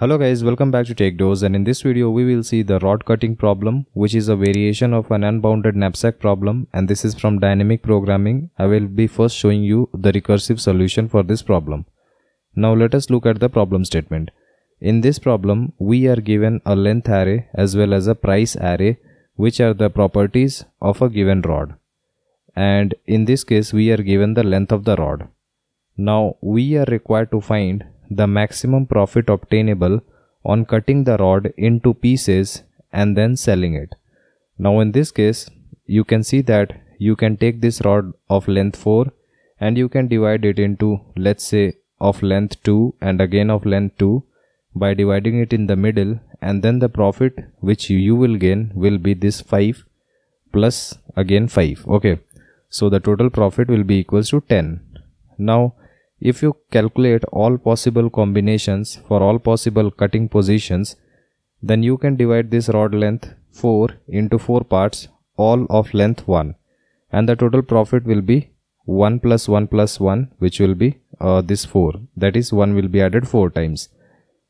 Hello guys, welcome back to TechDose and in this video we will see the rod cutting problem which is a variation of an unbounded knapsack problem and this is from dynamic programming. I will be first showing you the recursive solution for this problem. Now let us look at the problem statement. In this problem, we are given a length array as well as a price array which are the properties of a given rod. And in this case we are given the length of the rod. Now we are required to find the maximum profit obtainable on cutting the rod into pieces and then selling it. Now in this case, you can see that you can take this rod of length 4 and you can divide it into let's say of length 2 and again of length 2 by dividing it in the middle and then the profit which you will gain will be this 5 plus again 5 okay so the total profit will be equals to 10 now if you calculate all possible combinations for all possible cutting positions, then you can divide this rod length 4 into 4 parts all of length 1 and the total profit will be 1 plus 1 plus 1 which will be uh, this 4 that is 1 will be added 4 times.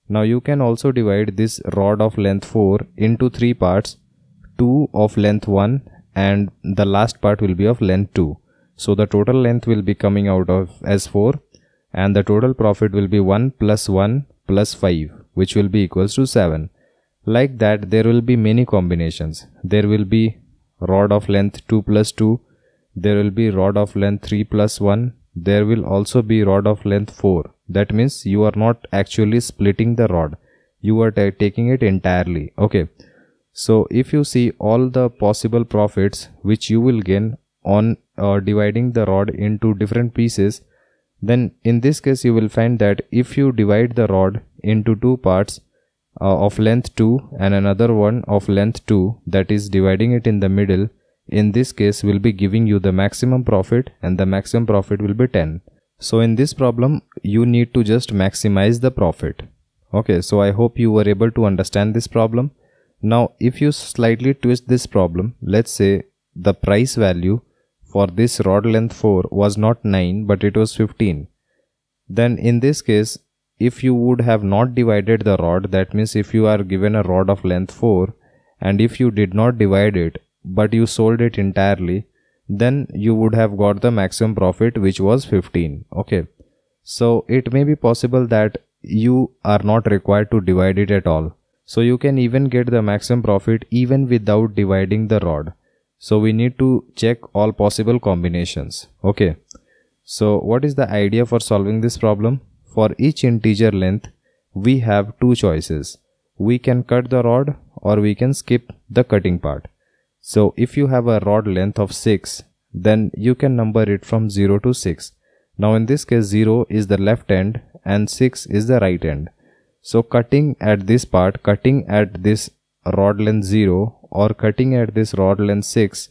Now you can also divide this rod of length 4 into 3 parts 2 of length 1 and the last part will be of length 2. So the total length will be coming out of as 4 and the total profit will be 1 plus 1 plus 5 which will be equals to 7 like that there will be many combinations there will be rod of length 2 plus 2 there will be rod of length 3 plus 1 there will also be rod of length 4 that means you are not actually splitting the rod you are taking it entirely okay so if you see all the possible profits which you will gain on uh, dividing the rod into different pieces then in this case you will find that if you divide the rod into two parts uh, of length 2 and another one of length 2 that is dividing it in the middle in this case will be giving you the maximum profit and the maximum profit will be 10 so in this problem you need to just maximize the profit okay so i hope you were able to understand this problem now if you slightly twist this problem let's say the price value for this rod length 4 was not 9 but it was 15, then in this case, if you would have not divided the rod, that means if you are given a rod of length 4 and if you did not divide it but you sold it entirely, then you would have got the maximum profit which was 15. Okay. So it may be possible that you are not required to divide it at all. So you can even get the maximum profit even without dividing the rod so we need to check all possible combinations okay so what is the idea for solving this problem for each integer length we have two choices we can cut the rod or we can skip the cutting part so if you have a rod length of 6 then you can number it from 0 to 6 now in this case 0 is the left end and 6 is the right end so cutting at this part cutting at this rod length 0 or cutting at this rod length 6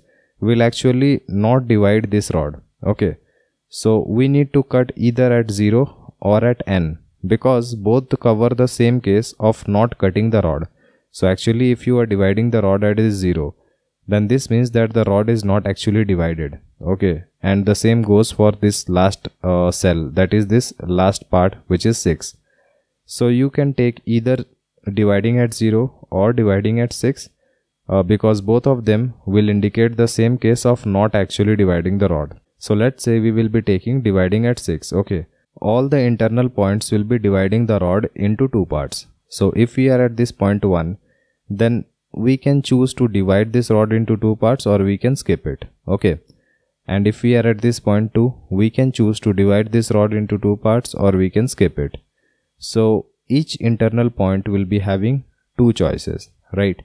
will actually not divide this rod okay so we need to cut either at 0 or at n because both cover the same case of not cutting the rod so actually if you are dividing the rod at 0 then this means that the rod is not actually divided okay and the same goes for this last uh, cell that is this last part which is 6 so you can take either dividing at 0 or dividing at 6 uh, because both of them will indicate the same case of not actually dividing the rod. So let's say we will be taking dividing at 6. Okay. All the internal points will be dividing the rod into two parts. So if we are at this point 1, then we can choose to divide this rod into two parts or we can skip it. Okay. And if we are at this point 2, we can choose to divide this rod into two parts or we can skip it. So each internal point will be having two choices, right?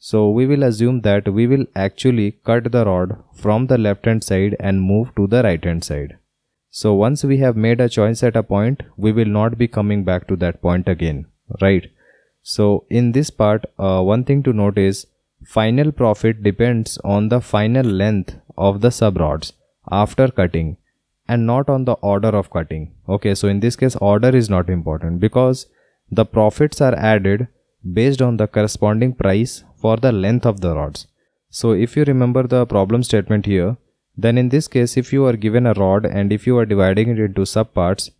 So we will assume that we will actually cut the rod from the left hand side and move to the right hand side. So once we have made a choice at a point, we will not be coming back to that point again, right? So in this part, uh, one thing to note is final profit depends on the final length of the sub rods after cutting and not on the order of cutting. Okay, so in this case, order is not important because the profits are added based on the corresponding price for the length of the rods. So if you remember the problem statement here, then in this case if you are given a rod and if you are dividing it into subparts,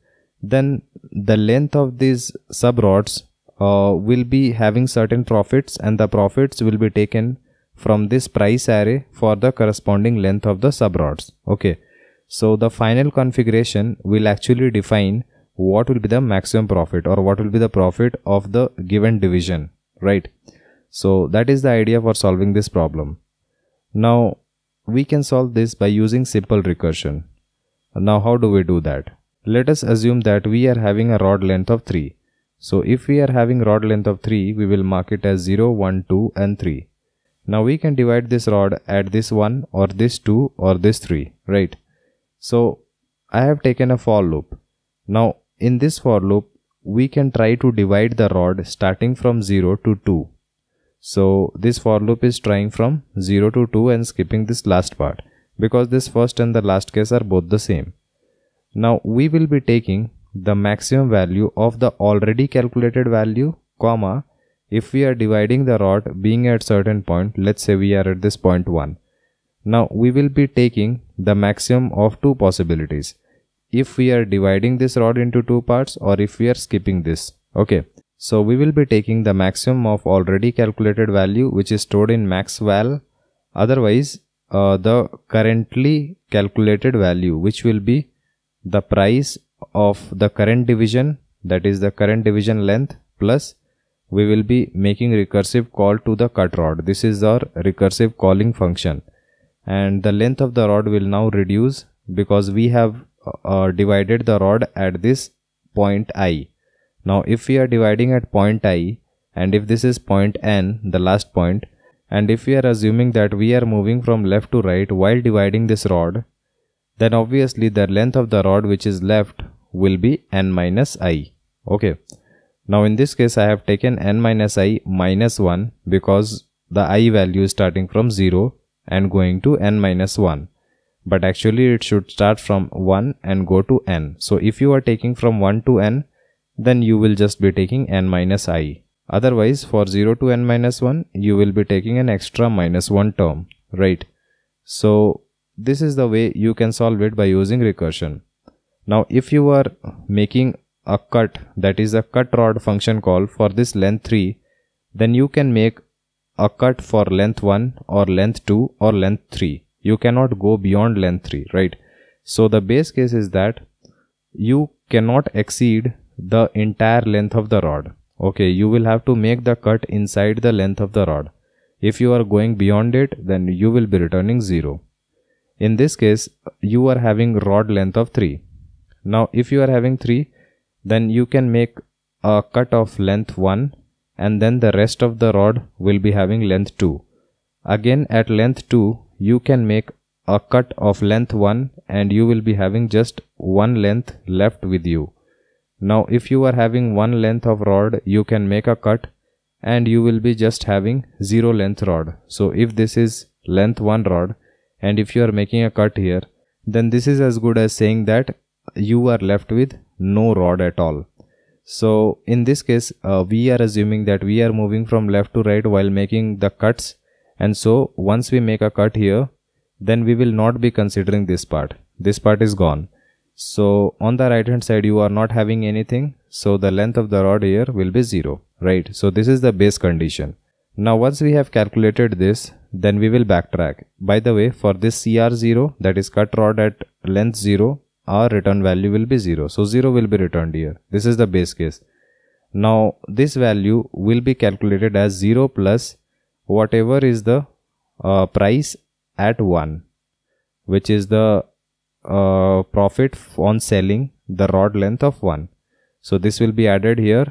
then the length of these sub rods uh, will be having certain profits and the profits will be taken from this price array for the corresponding length of the sub rods. Okay, so the final configuration will actually define what will be the maximum profit or what will be the profit of the given division, right? So that is the idea for solving this problem. Now we can solve this by using simple recursion. Now how do we do that? Let us assume that we are having a rod length of 3. So if we are having rod length of 3, we will mark it as 0, 1, 2 and 3. Now we can divide this rod at this 1 or this 2 or this 3, right? So I have taken a for loop. Now in this for loop, we can try to divide the rod starting from 0 to 2. So this for loop is trying from 0 to 2 and skipping this last part because this first and the last case are both the same. Now we will be taking the maximum value of the already calculated value comma if we are dividing the rod being at certain point let's say we are at this point 1. Now we will be taking the maximum of two possibilities if we are dividing this rod into two parts or if we are skipping this okay so we will be taking the maximum of already calculated value which is stored in maxval otherwise uh, the currently calculated value which will be the price of the current division that is the current division length plus we will be making recursive call to the cut rod this is our recursive calling function and the length of the rod will now reduce because we have uh, divided the rod at this point i now if we are dividing at point i and if this is point n, the last point, and if we are assuming that we are moving from left to right while dividing this rod, then obviously the length of the rod which is left will be n minus i. Okay. Now in this case I have taken n minus i minus 1 because the i value is starting from 0 and going to n minus 1. But actually it should start from 1 and go to n. So if you are taking from 1 to n, then you will just be taking n minus i. Otherwise, for 0 to n minus 1, you will be taking an extra minus 1 term, right? So, this is the way you can solve it by using recursion. Now, if you are making a cut, that is a cut rod function call for this length 3, then you can make a cut for length 1 or length 2 or length 3. You cannot go beyond length 3, right? So, the base case is that you cannot exceed the entire length of the rod okay you will have to make the cut inside the length of the rod if you are going beyond it then you will be returning 0 in this case you are having rod length of 3 now if you are having 3 then you can make a cut of length 1 and then the rest of the rod will be having length 2 again at length 2 you can make a cut of length 1 and you will be having just one length left with you now if you are having one length of rod, you can make a cut and you will be just having zero length rod. So if this is length one rod and if you are making a cut here, then this is as good as saying that you are left with no rod at all. So in this case, uh, we are assuming that we are moving from left to right while making the cuts. And so once we make a cut here, then we will not be considering this part. This part is gone so on the right hand side you are not having anything so the length of the rod here will be 0 right so this is the base condition now once we have calculated this then we will backtrack by the way for this CR0 that is cut rod at length 0 our return value will be 0 so 0 will be returned here this is the base case now this value will be calculated as 0 plus whatever is the uh, price at 1 which is the uh, profit on selling the rod length of 1 so this will be added here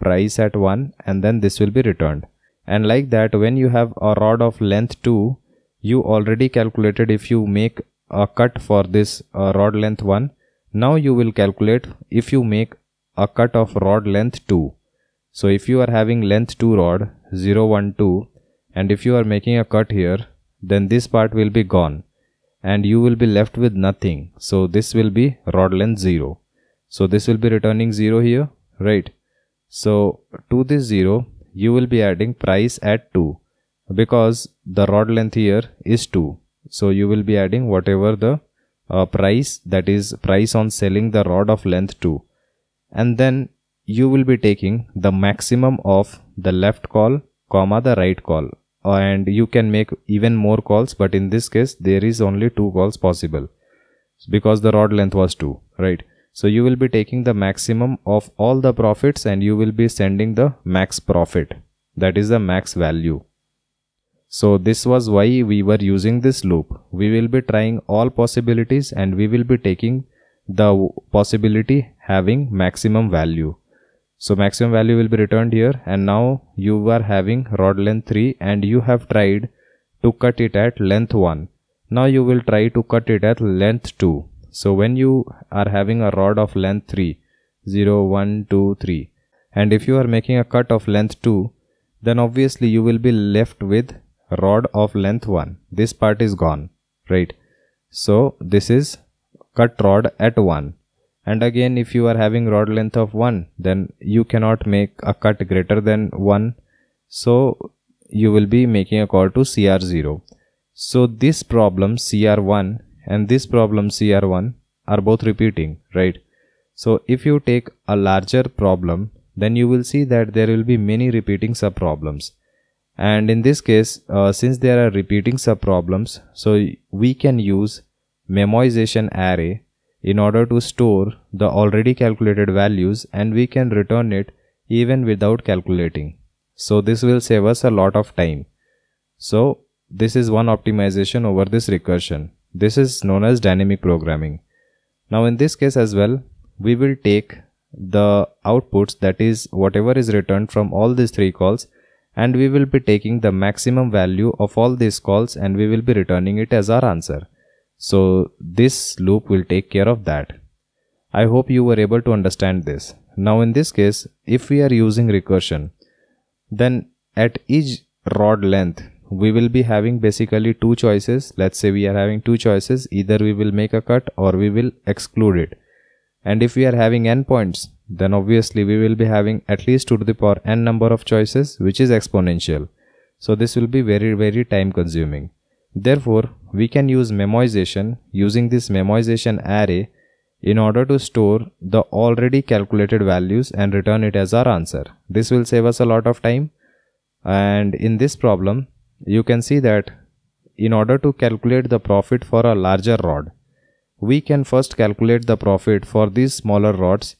price at 1 and then this will be returned and like that when you have a rod of length 2 you already calculated if you make a cut for this uh, rod length 1 now you will calculate if you make a cut of rod length 2 so if you are having length 2 rod 012 and if you are making a cut here then this part will be gone and you will be left with nothing. So this will be rod length 0. So this will be returning 0 here, right? So to this 0, you will be adding price at 2 because the rod length here is 2. So you will be adding whatever the uh, price that is price on selling the rod of length 2 and then you will be taking the maximum of the left call comma the right call and you can make even more calls but in this case there is only two calls possible because the rod length was 2 right so you will be taking the maximum of all the profits and you will be sending the max profit that is the max value so this was why we were using this loop we will be trying all possibilities and we will be taking the possibility having maximum value so maximum value will be returned here and now you are having rod length 3 and you have tried to cut it at length 1 now you will try to cut it at length 2 so when you are having a rod of length 3 0 1 2 3 and if you are making a cut of length 2 then obviously you will be left with rod of length 1 this part is gone right so this is cut rod at 1 and again if you are having rod length of 1 then you cannot make a cut greater than 1 so you will be making a call to CR0 so this problem CR1 and this problem CR1 are both repeating right so if you take a larger problem then you will see that there will be many repeating sub problems and in this case uh, since there are repeating sub problems so we can use memoization array in order to store the already calculated values and we can return it even without calculating. So this will save us a lot of time. So this is one optimization over this recursion. This is known as dynamic programming. Now in this case as well, we will take the outputs that is whatever is returned from all these three calls and we will be taking the maximum value of all these calls and we will be returning it as our answer. So this loop will take care of that. I hope you were able to understand this. Now in this case, if we are using recursion, then at each rod length, we will be having basically two choices. Let's say we are having two choices. Either we will make a cut or we will exclude it. And if we are having n points, then obviously we will be having at least 2 to the power n number of choices, which is exponential. So this will be very, very time consuming. Therefore, we can use memoization using this memoization array in order to store the already calculated values and return it as our answer. This will save us a lot of time and in this problem you can see that in order to calculate the profit for a larger rod we can first calculate the profit for these smaller rods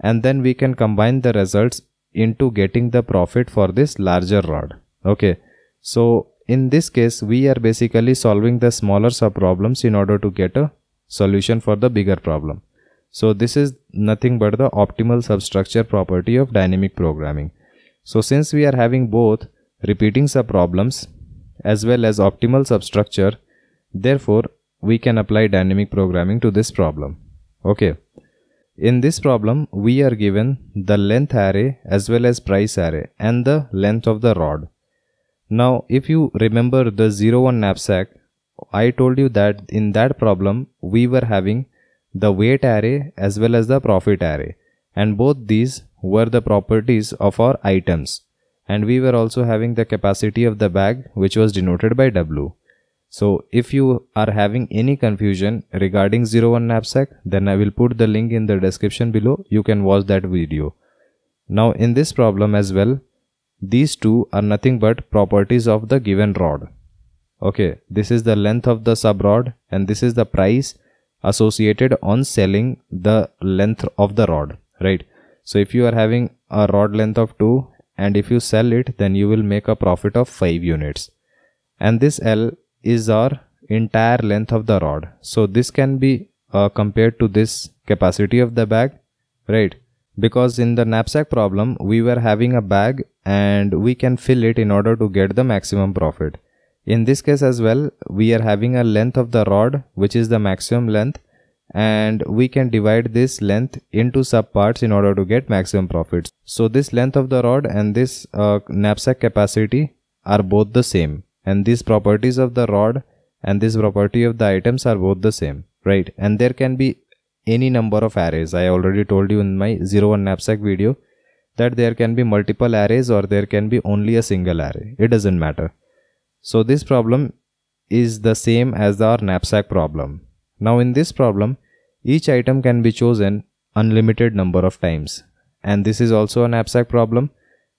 and then we can combine the results into getting the profit for this larger rod. Okay, so in this case, we are basically solving the smaller sub problems in order to get a solution for the bigger problem. So this is nothing but the optimal substructure property of dynamic programming. So since we are having both repeating sub problems as well as optimal substructure, therefore we can apply dynamic programming to this problem. Okay. In this problem, we are given the length array as well as price array and the length of the rod. Now, if you remember the 01 knapsack, I told you that in that problem, we were having the weight array as well as the profit array. And both these were the properties of our items. And we were also having the capacity of the bag, which was denoted by W. So if you are having any confusion regarding 01 knapsack, then I will put the link in the description below. You can watch that video. Now in this problem as well, these two are nothing but properties of the given rod. Okay, this is the length of the subrod and this is the price associated on selling the length of the rod, right? So if you are having a rod length of 2 and if you sell it then you will make a profit of 5 units. And this L is our entire length of the rod. So this can be uh, compared to this capacity of the bag, right? because in the knapsack problem we were having a bag and we can fill it in order to get the maximum profit. In this case as well we are having a length of the rod which is the maximum length and we can divide this length into subparts in order to get maximum profits. So this length of the rod and this uh, knapsack capacity are both the same and these properties of the rod and this property of the items are both the same right and there can be any number of arrays. I already told you in my 01 knapsack video that there can be multiple arrays or there can be only a single array. It doesn't matter. So this problem is the same as our knapsack problem. Now in this problem, each item can be chosen unlimited number of times. And this is also a knapsack problem.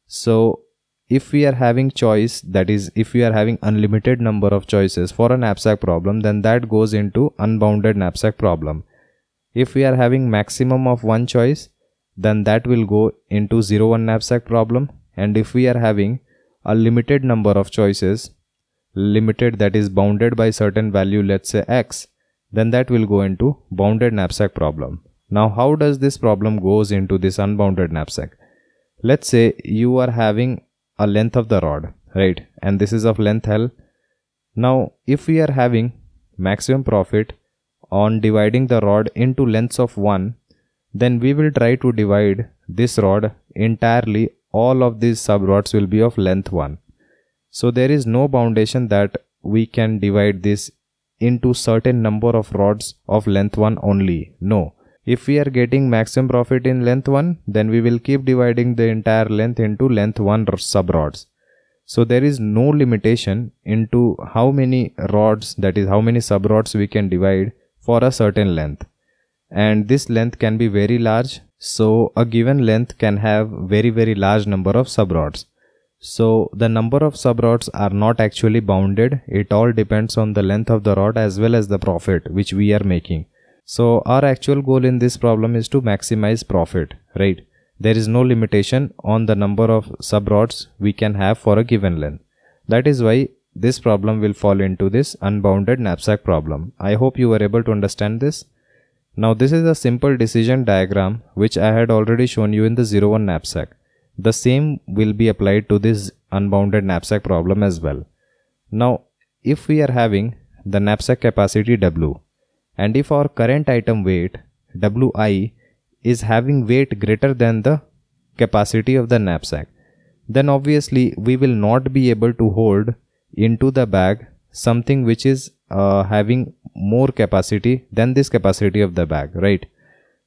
So if we are having choice that is if we are having unlimited number of choices for a knapsack problem then that goes into unbounded knapsack problem if we are having maximum of one choice, then that will go into 0 1 knapsack problem. And if we are having a limited number of choices, limited that is bounded by certain value, let's say x, then that will go into bounded knapsack problem. Now how does this problem goes into this unbounded knapsack? Let's say you are having a length of the rod, right? And this is of length L. Now if we are having maximum profit on dividing the rod into lengths of 1 then we will try to divide this rod entirely all of these sub rods will be of length 1 so there is no foundation that we can divide this into certain number of rods of length 1 only no if we are getting maximum profit in length 1 then we will keep dividing the entire length into length 1 sub rods so there is no limitation into how many rods that is how many sub rods we can divide for a certain length and this length can be very large so a given length can have very very large number of subrods so the number of subrods are not actually bounded it all depends on the length of the rod as well as the profit which we are making so our actual goal in this problem is to maximize profit right there is no limitation on the number of subrods we can have for a given length that is why this problem will fall into this unbounded knapsack problem. I hope you were able to understand this. Now this is a simple decision diagram which I had already shown you in the 01 knapsack. The same will be applied to this unbounded knapsack problem as well. Now if we are having the knapsack capacity W and if our current item weight WI is having weight greater than the capacity of the knapsack then obviously we will not be able to hold into the bag something which is uh, having more capacity than this capacity of the bag right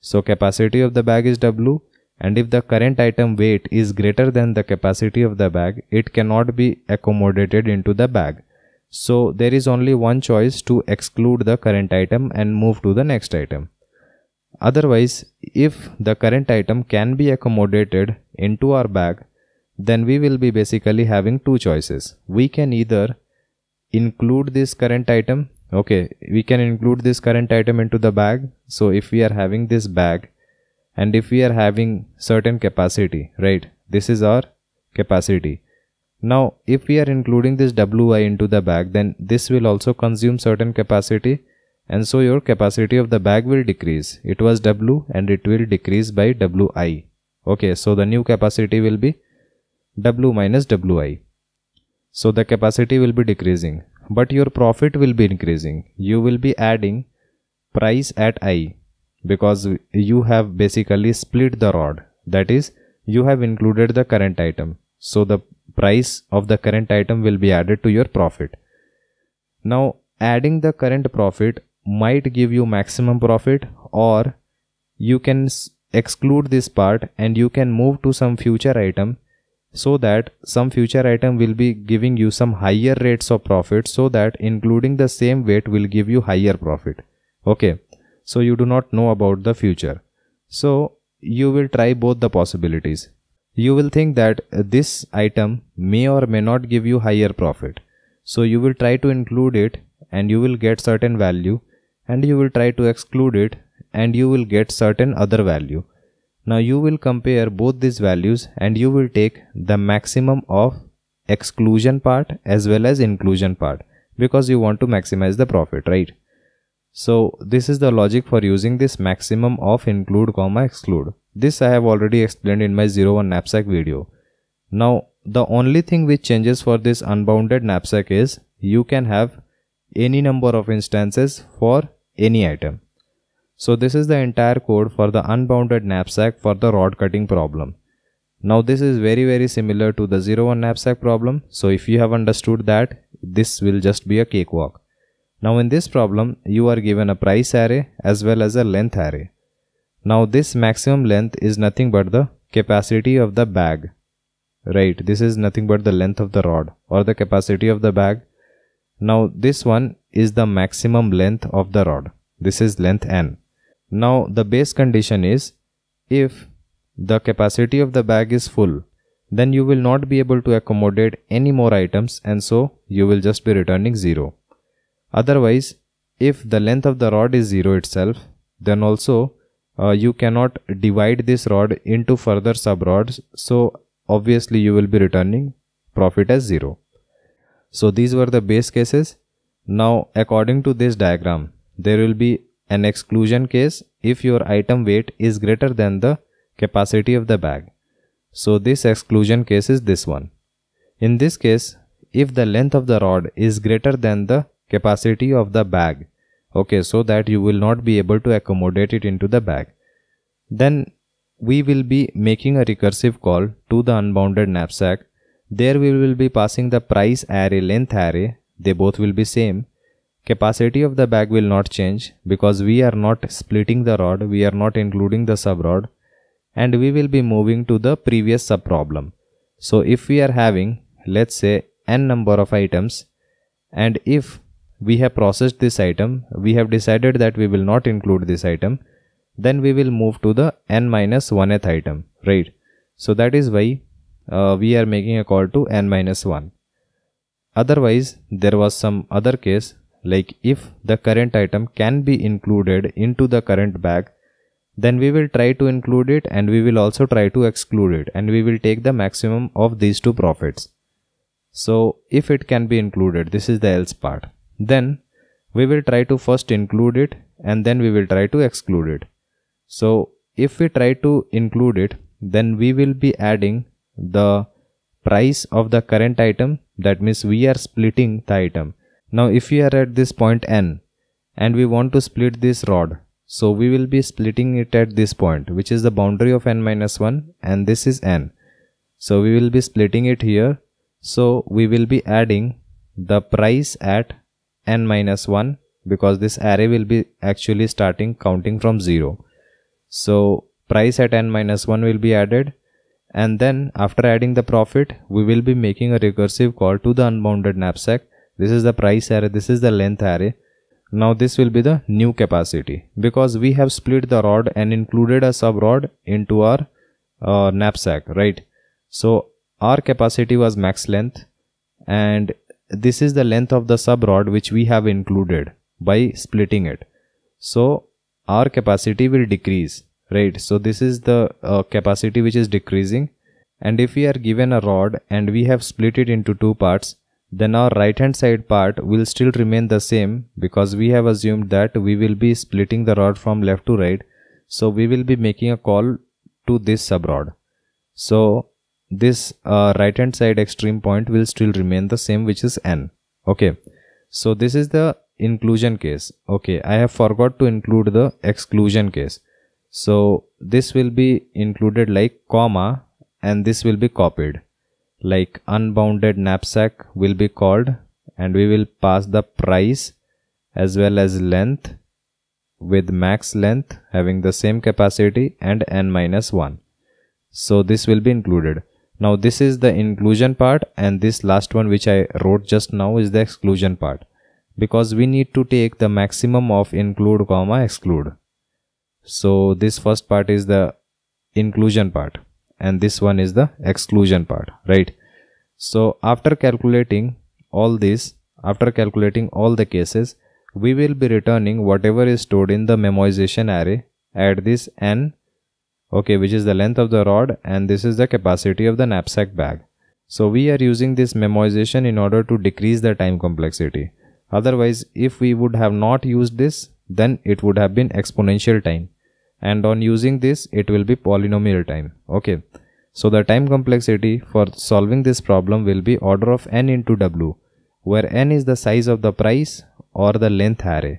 so capacity of the bag is w and if the current item weight is greater than the capacity of the bag it cannot be accommodated into the bag so there is only one choice to exclude the current item and move to the next item otherwise if the current item can be accommodated into our bag then we will be basically having two choices. We can either include this current item. Okay, we can include this current item into the bag. So if we are having this bag and if we are having certain capacity, right? This is our capacity. Now, if we are including this WI into the bag, then this will also consume certain capacity and so your capacity of the bag will decrease. It was W and it will decrease by WI. Okay, so the new capacity will be W minus WI. So the capacity will be decreasing, but your profit will be increasing. You will be adding price at I because you have basically split the rod. That is, you have included the current item. So the price of the current item will be added to your profit. Now, adding the current profit might give you maximum profit or you can exclude this part and you can move to some future item so that some future item will be giving you some higher rates of profit so that including the same weight will give you higher profit okay so you do not know about the future so you will try both the possibilities you will think that this item may or may not give you higher profit so you will try to include it and you will get certain value and you will try to exclude it and you will get certain other value now you will compare both these values and you will take the maximum of exclusion part as well as inclusion part because you want to maximize the profit, right? So this is the logic for using this maximum of include comma exclude. This I have already explained in my 01 knapsack video. Now the only thing which changes for this unbounded knapsack is you can have any number of instances for any item. So this is the entire code for the unbounded knapsack for the rod cutting problem. Now this is very very similar to the 01 knapsack problem. So if you have understood that, this will just be a cakewalk. Now in this problem, you are given a price array as well as a length array. Now this maximum length is nothing but the capacity of the bag. Right, this is nothing but the length of the rod or the capacity of the bag. Now this one is the maximum length of the rod. This is length n. Now the base condition is if the capacity of the bag is full, then you will not be able to accommodate any more items and so you will just be returning 0. Otherwise, if the length of the rod is 0 itself, then also uh, you cannot divide this rod into further sub rods. So obviously you will be returning profit as 0. So these were the base cases. Now according to this diagram, there will be an exclusion case if your item weight is greater than the capacity of the bag. So this exclusion case is this one. In this case, if the length of the rod is greater than the capacity of the bag, okay, so that you will not be able to accommodate it into the bag, then we will be making a recursive call to the unbounded knapsack. There we will be passing the price array length array, they both will be same Capacity of the bag will not change because we are not splitting the rod, we are not including the sub rod and we will be moving to the previous sub problem. So if we are having let's say n number of items and if we have processed this item, we have decided that we will not include this item, then we will move to the n minus 1th item, right? So that is why uh, we are making a call to n minus 1. Otherwise, there was some other case like if the current item can be included into the current bag then we will try to include it and we will also try to exclude it and we will take the maximum of these two profits so if it can be included this is the else part then we will try to first include it and then we will try to exclude it so if we try to include it then we will be adding the price of the current item that means we are splitting the item now if we are at this point n and we want to split this rod, so we will be splitting it at this point which is the boundary of n minus 1 and this is n. So we will be splitting it here. So we will be adding the price at n minus 1 because this array will be actually starting counting from 0. So price at n minus 1 will be added and then after adding the profit we will be making a recursive call to the unbounded knapsack this is the price array this is the length array now this will be the new capacity because we have split the rod and included a sub rod into our uh, knapsack right so our capacity was max length and this is the length of the sub rod which we have included by splitting it so our capacity will decrease right so this is the uh, capacity which is decreasing and if we are given a rod and we have split it into two parts then our right hand side part will still remain the same because we have assumed that we will be splitting the rod from left to right so we will be making a call to this subrod so this uh, right hand side extreme point will still remain the same which is n okay so this is the inclusion case okay i have forgot to include the exclusion case so this will be included like comma and this will be copied like unbounded knapsack will be called and we will pass the price as well as length with max length having the same capacity and n minus 1 so this will be included now this is the inclusion part and this last one which i wrote just now is the exclusion part because we need to take the maximum of include comma exclude so this first part is the inclusion part and this one is the exclusion part right so after calculating all this after calculating all the cases we will be returning whatever is stored in the memoization array at this n okay which is the length of the rod and this is the capacity of the knapsack bag so we are using this memoization in order to decrease the time complexity otherwise if we would have not used this then it would have been exponential time and on using this it will be polynomial time okay so the time complexity for solving this problem will be order of n into w where n is the size of the price or the length array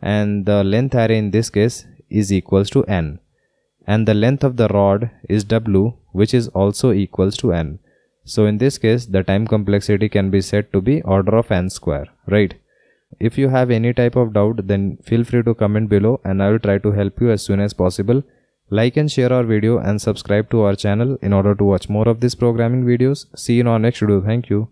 and the length array in this case is equals to n and the length of the rod is w which is also equals to n so in this case the time complexity can be said to be order of n square right if you have any type of doubt then feel free to comment below and I will try to help you as soon as possible. Like and share our video and subscribe to our channel in order to watch more of these programming videos. See you in our next video. Thank you.